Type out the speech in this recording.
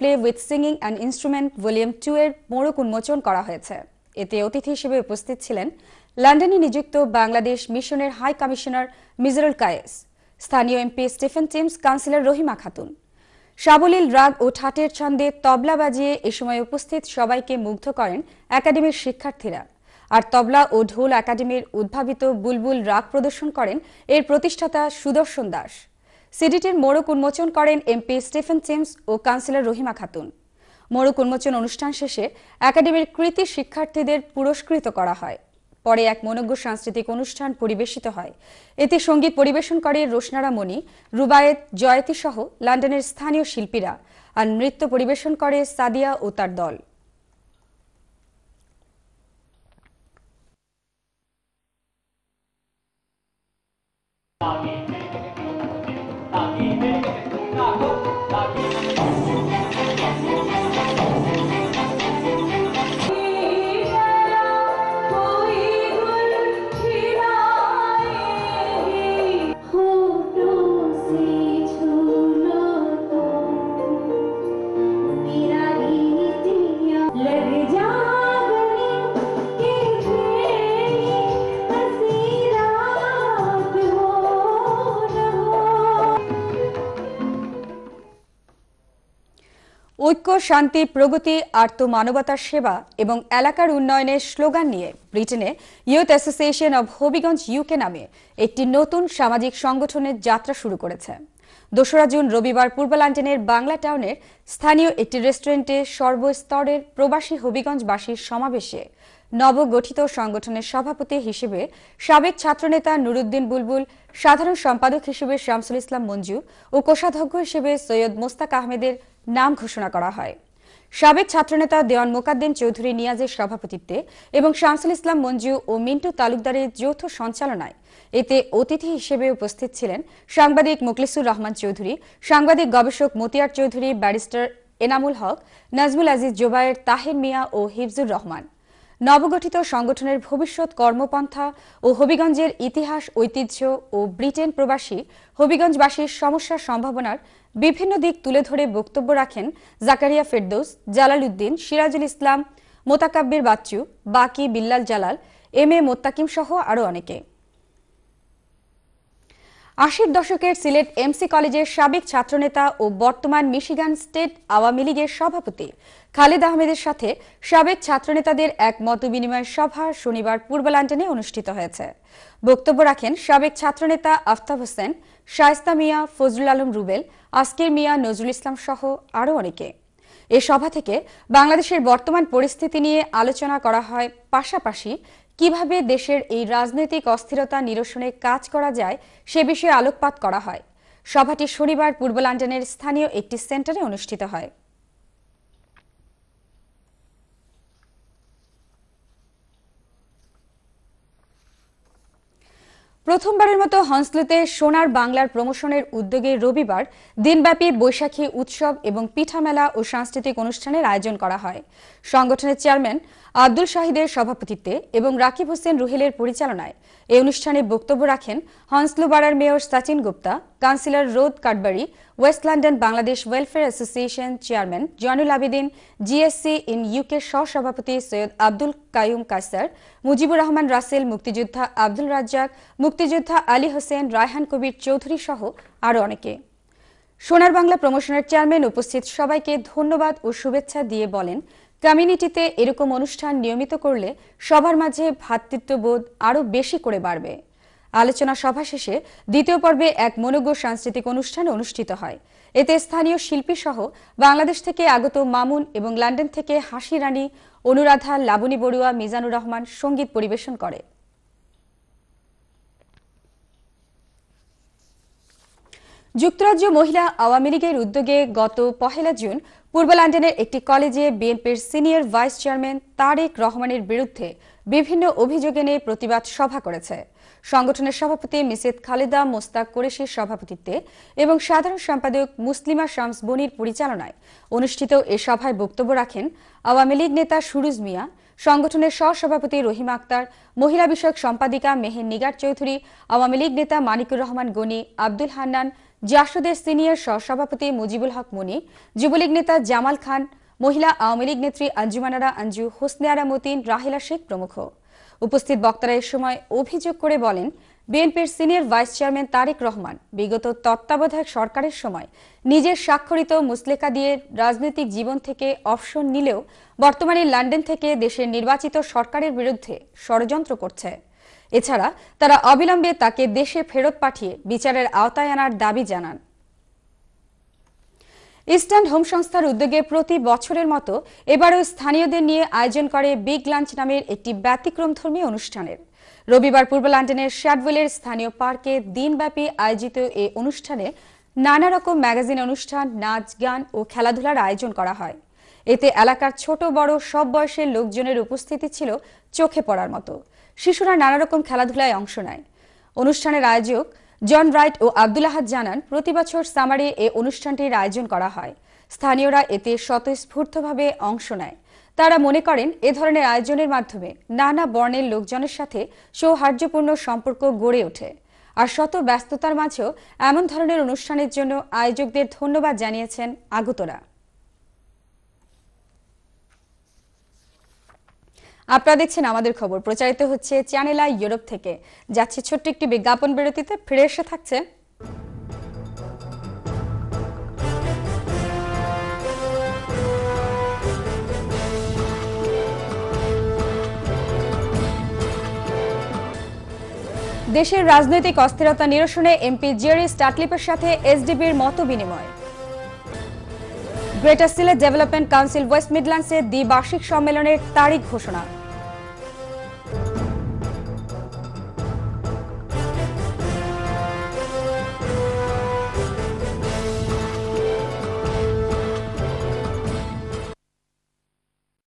Play with singing and instrument volume two এর মোড়ক উন্মোচন করা হয়েছে এতে অতিথি হিসেবে উপস্থিত ছিলেন লন্ডনে নিযুক্ত বাংলাদেশ মিশনের হাই কমিশনার মিজরুল কায়েস স্থানীয় MP Stephen Timms councillor Rahima Khatun সাবলীল রাগ ও ঠাটের ছন্দে তবলা বাজিয়ে এ সময় উপস্থিত সবাইকে মুগ্ধ করেন একাডেমির শিক্ষার্থীরা আর তবলা ও ঢোল একাডেমির উদ্ভাবিত বুলবুল রাগ প্রদর্শন করেন এর প্রতিষ্ঠাতা সুদর্শন দাস সিডিটির মোড়ক উন্মোচন করেন এমপি স্টিফেন চেমস ও কাউন্সিলর রহিমা খাতুন মোড়ক উন্মোচন অনুষ্ঠান শেষে একাডেমির কৃতি শিক্ষার্থীদের পুরস্কৃত করা হয় পরে এক মনজ্ঞ সাংস্কৃতিক অনুষ্ঠান পরিবেশিত হয় এতে সঙ্গীত পরিবেশন করে রোশনারা মণি রুবায়েত জয়তী সহ লন্ডনের স্থানীয় শিল্পীরা আর নৃত্য পরিবেশন করে সাদিয়া ও তার দল Amen. ঐক্য শান্তি প্রগতি আর্ত মানবতার সেবা এবং এলাকার উন্নয়নের স্লোগান নিয়ে ব্রিটেনে youth association of Habiganj UK নামে একটি নতুন সামাজিক সংগঠনের যাত্রা শুরু করেছে দোসরা জুন রবিবার পূর্ব লন্ডনের বাংলা টাউনের স্থানীয় একটি রেস্টুরেন্টে সর্বস্তরের প্রবাসী হবিগঞ্জবাসীর সমাবেশে নবগঠিত সংগঠনের সভাপতি হিসেবে সাবেক ছাত্রনেতা নুরুদ্দিন বুলবুল সাধারণ সম্পাদক হিসেবে শামসুল ইসলাম মঞ্জু ও কোষাধ্যক্ষ হিসেবে সৈয়দ মোস্তাক আহমেদের নাম ঘোষণা করা হয় সাবেক ছাত্রনেতা দেওয়ান মোকাদ্দেম চৌধুরী নিয়াজের সভাপতিত্বে এবং শামসুল ইসলাম মঞ্জু ও মিন্টু তালুকদারের যৌথ সঞ্চালনায় এতে অতিথি হিসেবে উপস্থিত ছিলেন সাংবাদিক মুকলিসুর রহমান চৌধুরী সাংবাদিক গবেষক মতিয়ার চৌধুরী ব্যারিস্টার এনামুল হক নাজমুল আজিজ জোবায়ের তাহের মিয়া ও হিফজুর রহমান নবগঠিত সংগঠনের ভবিষ্যৎ কর্মপন্থা ও হবিগঞ্জের ইতিহাস ঐতিহ্য ও ব্রিটেন প্রবাসী হবিগঞ্জবাসীর সমস্যা সম্ভাবনার বিভিন্ন দিক তুলে ধরে বক্তব্য রাখেন জাকারিয়া ফেরদৌস জালাল উদ্দিন সিরাজুল ইসলাম মোতাকাব্বির বাচ্চু বাকি বিল্লাল জালাল এম এ মোত্তাকিম সহ আরও অনেকে আশির দশকের সিলেট এমসি কলেজের সাবেক ছাত্রনেতা ও বর্তমান মিশিগান স্টেট আওয়ামী লীগের সভাপতি খালেদ আহমেদের সাথে সাবেক ছাত্রনেতাদের এক মতবিনিময় সভা শনিবার পূর্ব লন্ডনে অনুষ্ঠিত হয়েছে বক্তব্য রাখেন সাবেক ছাত্রনেতা আফতাব হোসেন শায়স্তা মিয়া ফজলুল আলম রুবেল আজকের মিয়া নজরুল ইসলাম সহ আরও অনেকে এ সভা থেকে বাংলাদেশের বর্তমান পরিস্থিতি নিয়ে আলোচনা করা হয় পাশাপাশি কিভাবে দেশের এই রাজনৈতিক অস্থিরতা নিরসনে কাজ করা যায় সে বিষয়ে আলোকপাত করা হয় সভাটি শনিবার পূর্ব লন্ডনের স্থানীয় একটি সেন্টারে অনুষ্ঠিত হয় প্রথমবারের মতো হংসলিতে সোনার বাংলার প্রমোশনের উদ্যোগে রবিবার দিনব্যাপী বৈশাখী উৎসব এবং পিঠা মেলা ও সাংস্কৃতিক অনুষ্ঠানের আয়োজন করা হয় সংগঠনের চেয়ারম্যান আব্দুল শাহিদের সভাপতিত্বে এবং রাকিব হোসেন রুহেলের পরিচালনায় এই অনুষ্ঠানে বক্তব্য রাখেন হংসলুবাড়ার mayor Sachin Gupta councillor Rod Cadbury west London Bangladesh welfare association chairman Joynul Abedin GSC in UK সহসভাপতি সৈয়দ আব্দুল কায়ুম কাসার মুজিবুর রহমান রাসেল মুক্তিযোদ্ধা আব্দুল রাজ্জাক মুক্তিযোদ্ধা আলী হোসেন রায়হান কবির চৌধুরী সহ আরও অনেকে সোনার বাংলা প্রমোশনের চেয়ারম্যান উপস্থিত সবাইকে ধন্যবাদ ও শুভেচ্ছা দিয়ে বলেন কমিউনিটিতে এরকম অনুষ্ঠান নিয়মিত করলে সবার মাঝে ভ্রাতৃত্ববোধ আরও বেশি করে বাড়বে আলোচনা সভা শেষে দ্বিতীয় পর্বে এক মনোজ্ঞ সাংস্কৃতিক অনুষ্ঠান অনুষ্ঠিত হয় এতে স্থানীয় শিল্পী সহ বাংলাদেশ থেকে আগত মামুন এবং লন্ডন থেকে হাসি রানী অনুরাধা লাবণী বড়ুয়া মিজানুর রহমান সঙ্গীত পরিবেশন করে যুক্তরাজ্য মহিলা আওয়ামী লীগের উদ্যোগে গত পহেলা জুন পূর্ব লন্ডনের একটি কলেজে বিএনপির সিনিয়র ভাইস চেয়ারম্যান তারেক রহমানের বিরুদ্ধে বিভিন্ন অভিযোগ এনে প্রতিবাদ সভা করেছে সংগঠনের সভাপতি মিসেদ খালেদা মোস্তাক কোরেশির সভাপতিত্বে এবং সাধারণ সম্পাদক মুসলিমা শামস বনির পরিচালনায় অনুষ্ঠিত এ সভায় বক্তব্য রাখেন আওয়ামী লীগ নেতা সুরুজ মিয়া সংগঠনের সহসভাপতি রহিম আক্তার মহিলা বিষয়ক সম্পাদিকা মেহের নিগার চৌধুরী আওয়ামী লীগ নেতা মানিকুর রহমান গনি আব্দুল হান্নান জাসদের সিনিয়র সহসভাপতি মুজিবুল হক মনি যুবলীগ নেতা জামাল খান মহিলা আওয়ামী লীগ নেত্রী আঞ্জুমানারা আঞ্জু হোসনে আরা মতিন রাহিলা শেখ প্রমুখ উপস্থিত বক্তারা এ সময় অভিযোগ করে বলেন বিএনপির senior vice chairman Tarique Rahman বিগত তত্ত্বাবধায়ক সরকারের সময় নিজের স্বাক্ষরিত মুসলেকা দিয়ে রাজনৈতিক জীবন থেকে অবসর নিলেও বর্তমানে লন্ডন থেকে দেশের নির্বাচিত সরকারের বিরুদ্ধে ষড়যন্ত্র করছে এছাড়া তারা অবিলম্বে তাকে দেশে ফেরত পাঠিয়ে বিচারের আওতায় আনার দাবি জানান ইস্টার্ন হোম সংস্থার উদ্যোগে প্রতি বছরের মতো এবারও স্থানীয়দের নিয়ে আয়োজন করে বিগ লাঞ্চ নামের একটি ব্যতিক্রমধর্মী অনুষ্ঠানের রবিবার পূর্ব লন্ডনের শ্যাডওয়েলের স্থানীয় পার্কে দিনব্যাপী আয়োজিত এ অনুষ্ঠানে নানা রকম ম্যাগাজিন অনুষ্ঠান নাচ গান ও খেলাধুলার আয়োজন করা হয় এতে এলাকার ছোট বড় সব বয়সের লোকজনের উপস্থিতি ছিল চোখে পড়ার মতো শিশুরা নানা রকম খেলাধুলায় অংশ নেয় অনুষ্ঠানের আয়োজক জন রাইট ও আবদুল্লাহাদ জানান প্রতি বছর সামারে এ অনুষ্ঠানটির আয়োজন করা হয় স্থানীয়রা এতে স্বতঃস্ফূর্তভাবে অংশ নেয় তারা মনে করেন এ ধরনের আয়োজনের মাধ্যমে নানা বর্ণের লোকজনের সাথে সৌহার্দ্যপূর্ণ সম্পর্ক গড়ে ওঠে আর শত ব্যস্ততার মাঝেও এমন ধরনের অনুষ্ঠানের জন্য আয়োজকদের ধন্যবাদ জানিয়েছেন আগতরা আপনারা দেখছেন আমাদের খবর প্রচারিত হচ্ছে চ্যানেল আই ইউরোপ থেকে যাচ্ছে ছোট্ট একটি বিজ্ঞাপন বিরতিতে ফিরে এসে থাকছে দেশের রাজনৈতিক অস্থিরতা নিরসনে এমপি জিয়ারি স্টাটলিপের সাথে এসডিবির মত বিনিময় greater Sylhet development council west মিডল্যান্ডসের দ্বিবার্ষিক সম্মেলনের তারিখ ঘোষণা